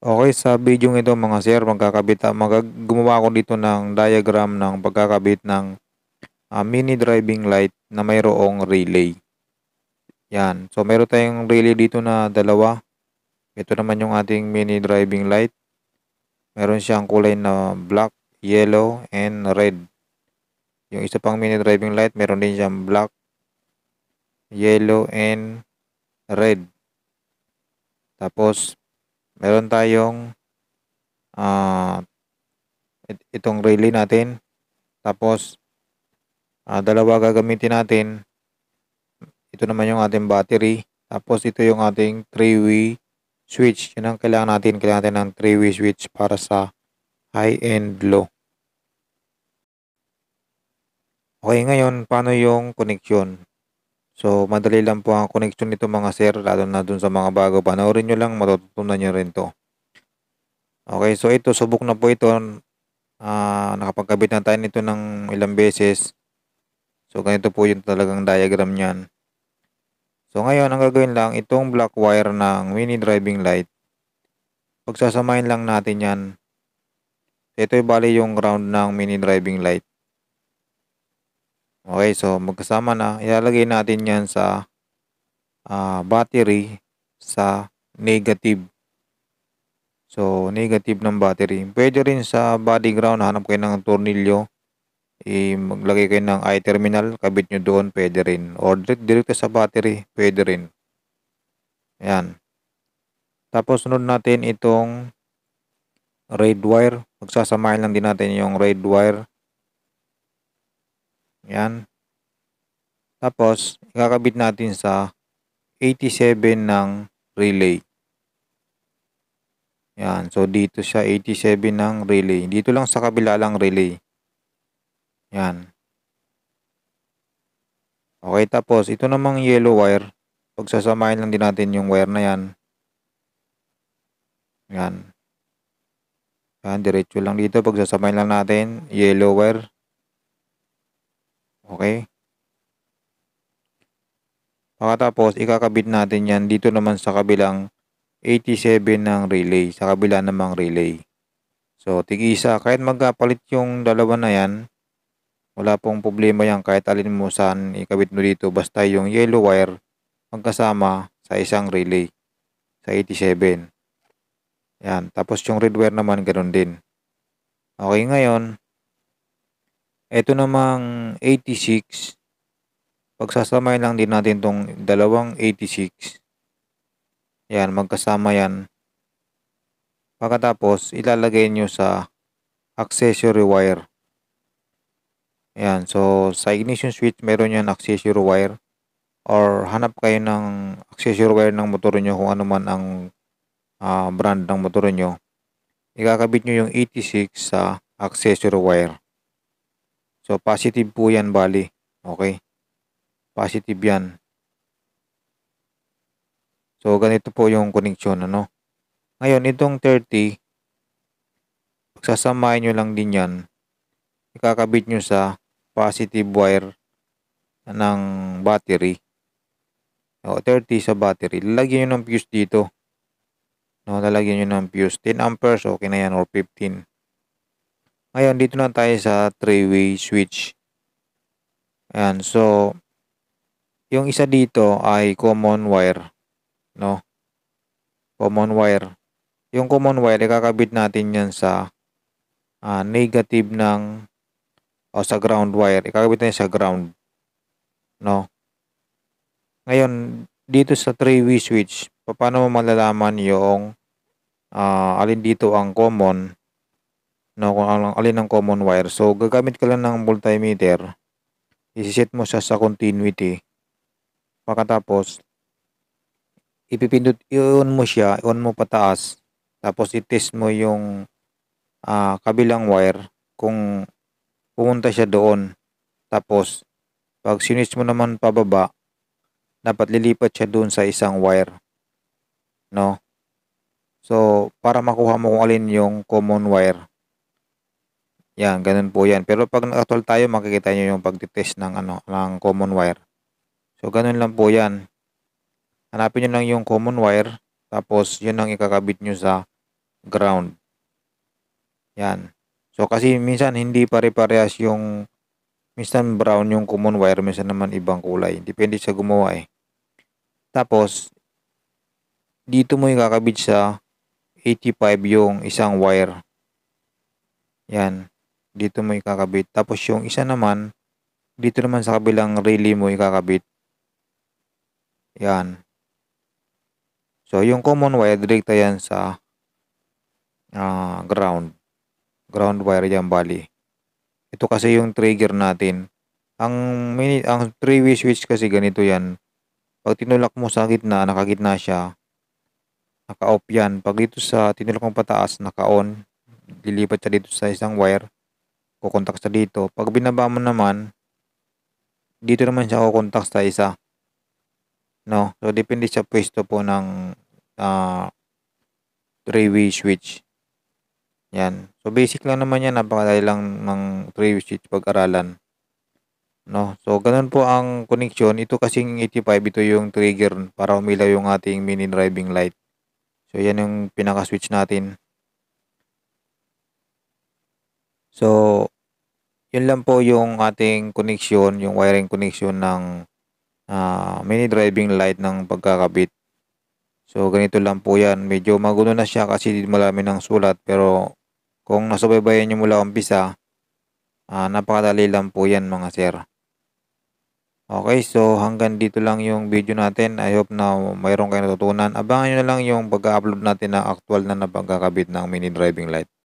Okay, sa video ito mga sir, magkakabit, ah, magag gumawa ako dito ng diagram ng pagkakabit ng uh, mini driving light na mayroong relay. Yan. So, meron tayong relay dito na dalawa. Ito naman yung ating mini driving light. Meron siyang kulay na black, yellow, and red. Yung isa pang mini driving light, meron din siyang black, yellow, and red. Tapos, meron tayong uh, itong relay natin. Tapos, uh, dalawa gagamitin natin. Ito naman yung ating battery. Tapos, ito yung ating 3-way switch. Yun ang kailangan natin. Kailangan natin ng 3-way switch para sa high and low. Okay, ngayon, paano yung connection? So, madali lang po ang connection nito mga sir, lalo na dun sa mga bago. Panoorin nyo lang, matutunan nyo rin to. Okay, so ito, subok na po ito. Uh, nakapagkabit na tayo nito ng ilang beses. So, ganito po yung talagang diagram nyan. So, ngayon, ang gagawin lang, itong black wire ng mini driving light. Pagsasamahin lang natin yan. Ito yung bali yung ground ng mini driving light. Okay, so magkasama na. Ilalagay natin yan sa uh, battery sa negative. So, negative ng battery. Pwede rin sa body ground, hanap kayo ng tornilyo. eh, maglagay kayo ng i-terminal, kabit nyo doon, pwede rin. Or direct, direct sa battery, pwede rin. Ayan. Tapos, sunod natin itong red wire. Magsasamahin lang din natin yung red wire yan. Tapos, ikakabit natin sa 87 ng relay. Yan. So, dito siya 87 ng relay. Dito lang sa kabila lang relay. Yan. Okay. Tapos, ito namang yellow wire. Pagsasamahin lang din natin yung wire na yan. Yan. Yan. Diretso lang dito. Pagsasamahin lang natin. Yellow wire. Okay? Pagkatapos, ikakabit natin yan dito naman sa kabilang 87 ng relay, sa kabila namang relay. So, tig-isa, kahit magkapalit yung dalawa na yan, wala pong problema yan kahit alin mo saan ikabit mo dito, basta yung yellow wire magkasama sa isang relay, sa 87. Yan, tapos yung red wire naman, ganoon din. Okay, ngayon, ito namang 86. Pagsasamay lang din natin tong dalawang 86. Yan, magkasama yan. Pagkatapos, ilalagay nyo sa accessory wire. Yan, so sa ignition switch, meron yan accessory wire. Or hanap kayo ng accessory wire ng motor nyo kung ano man ang uh, brand ng motor nyo. Ikakabit nyo yung 86 sa accessory wire. So, positive po yan, bali. Okay? Positive yan. So, ganito po yung connection, ano? Ngayon, itong 30, pagsasamahin nyo lang din yan, ikakabit nyo sa positive wire ng battery. O, 30 sa battery. Lagyan nyo ng fuse dito. No, lalagyan nyo ng fuse. 10 amperes, okay na yan, or 15. Ngayon, dito na tayo sa three-way switch. Ayan, so, yung isa dito ay common wire. No? Common wire. Yung common wire, ikakabit natin yan sa uh, negative ng o sa ground wire. Ikakabit natin sa ground. No? Ngayon, dito sa three-way switch, paano mo malalaman yung uh, alin dito ang common no, kung alin ang common wire. So, gagamit ka lang ng multimeter. Isiset mo siya sa continuity. Pagkatapos, ipipindot, i-on mo siya, i-on mo pataas. Tapos, itest mo yung uh, kabilang wire kung pumunta siya doon. Tapos, pag sinis mo naman pababa, dapat lilipat siya doon sa isang wire. No? So, para makuha mo kung alin yung common wire. Yan, ganun po yan. Pero pag nakatol tayo, makikita nyo yung pagtitest ng, ano, ng common wire. So, ganun lang po yan. Hanapin nyo lang yung common wire. Tapos, yun ang ikakabit nyo sa ground. Yan. So, kasi minsan hindi pare-parehas yung minsan brown yung common wire, minsan naman ibang kulay. Depende sa gumawa eh. Tapos, dito mo ikakabit sa 85 yung isang wire. Yan dito mo ikakabit. Tapos yung isa naman, dito naman sa kabilang relay mo ikakabit. Yan. So, yung common wire, direkta yan sa uh, ground. Ground wire yan, bali. Ito kasi yung trigger natin. Ang, mini, ang three-way switch kasi ganito yan. Pag tinulak mo sa gitna, nakagitna siya. Naka-off yan. Pag dito sa tinulak mo pataas, naka-on. Lilipat siya dito sa isang wire kukontak sa dito. Pag binaba mo naman, dito naman siya kukontak sa isa. No? So, depende sa pwesto po ng uh, ah, three-way switch. Yan. So, basic lang naman yan. Napakadali lang ng three-way switch pag-aralan. No? So, ganun po ang connection. Ito kasing 85, ito yung trigger para umilaw yung ating mini driving light. So, yan yung pinaka-switch natin. So, yun lang po yung ating connection, yung wiring connection ng uh, mini driving light ng pagkakabit. So ganito lang po yan. Medyo magulo na siya kasi malami ng sulat pero kung nasubaybayan nyo mula umpisa, uh, napakadali lang po yan mga sir. Okay, so hanggang dito lang yung video natin. I hope na mayroon kayong natutunan. Abangan nyo na lang yung pag-upload natin na actual na pagkakabit ng mini driving light.